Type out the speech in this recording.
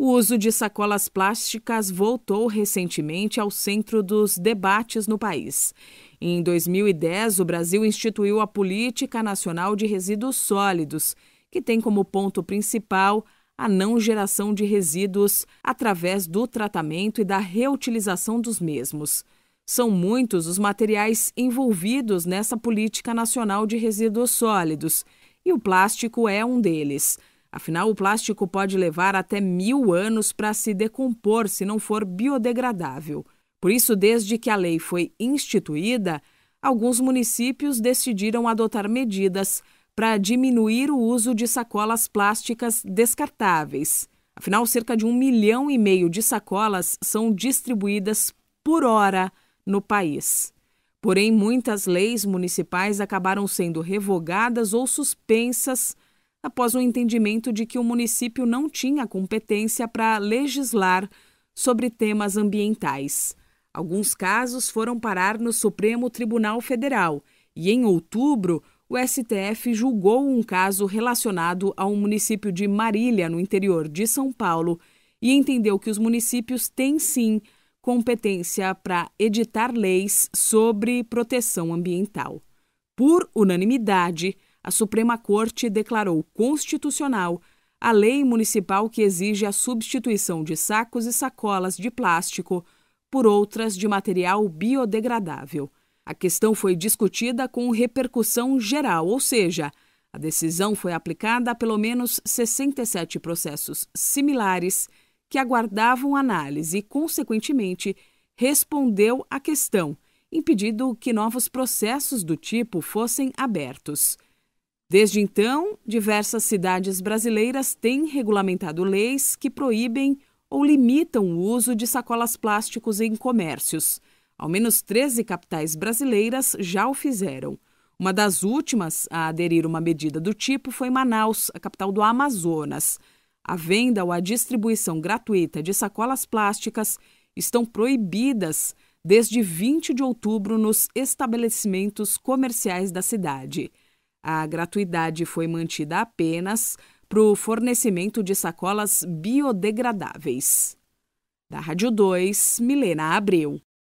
O uso de sacolas plásticas voltou recentemente ao centro dos debates no país. Em 2010, o Brasil instituiu a Política Nacional de Resíduos Sólidos, que tem como ponto principal a não geração de resíduos através do tratamento e da reutilização dos mesmos. São muitos os materiais envolvidos nessa Política Nacional de Resíduos Sólidos, e o plástico é um deles. Afinal, o plástico pode levar até mil anos para se decompor se não for biodegradável. Por isso, desde que a lei foi instituída, alguns municípios decidiram adotar medidas para diminuir o uso de sacolas plásticas descartáveis. Afinal, cerca de um milhão e meio de sacolas são distribuídas por hora no país. Porém, muitas leis municipais acabaram sendo revogadas ou suspensas após o entendimento de que o município não tinha competência para legislar sobre temas ambientais. Alguns casos foram parar no Supremo Tribunal Federal e, em outubro, o STF julgou um caso relacionado ao município de Marília, no interior de São Paulo, e entendeu que os municípios têm sim competência para editar leis sobre proteção ambiental. Por unanimidade, a Suprema Corte declarou constitucional a lei municipal que exige a substituição de sacos e sacolas de plástico por outras de material biodegradável. A questão foi discutida com repercussão geral, ou seja, a decisão foi aplicada a pelo menos 67 processos similares que aguardavam análise e, consequentemente, respondeu à questão, impedindo que novos processos do tipo fossem abertos. Desde então, diversas cidades brasileiras têm regulamentado leis que proíbem ou limitam o uso de sacolas plásticos em comércios. Ao menos 13 capitais brasileiras já o fizeram. Uma das últimas a aderir uma medida do tipo foi Manaus, a capital do Amazonas. A venda ou a distribuição gratuita de sacolas plásticas estão proibidas desde 20 de outubro nos estabelecimentos comerciais da cidade. A gratuidade foi mantida apenas para o fornecimento de sacolas biodegradáveis. Da Rádio 2, Milena Abreu.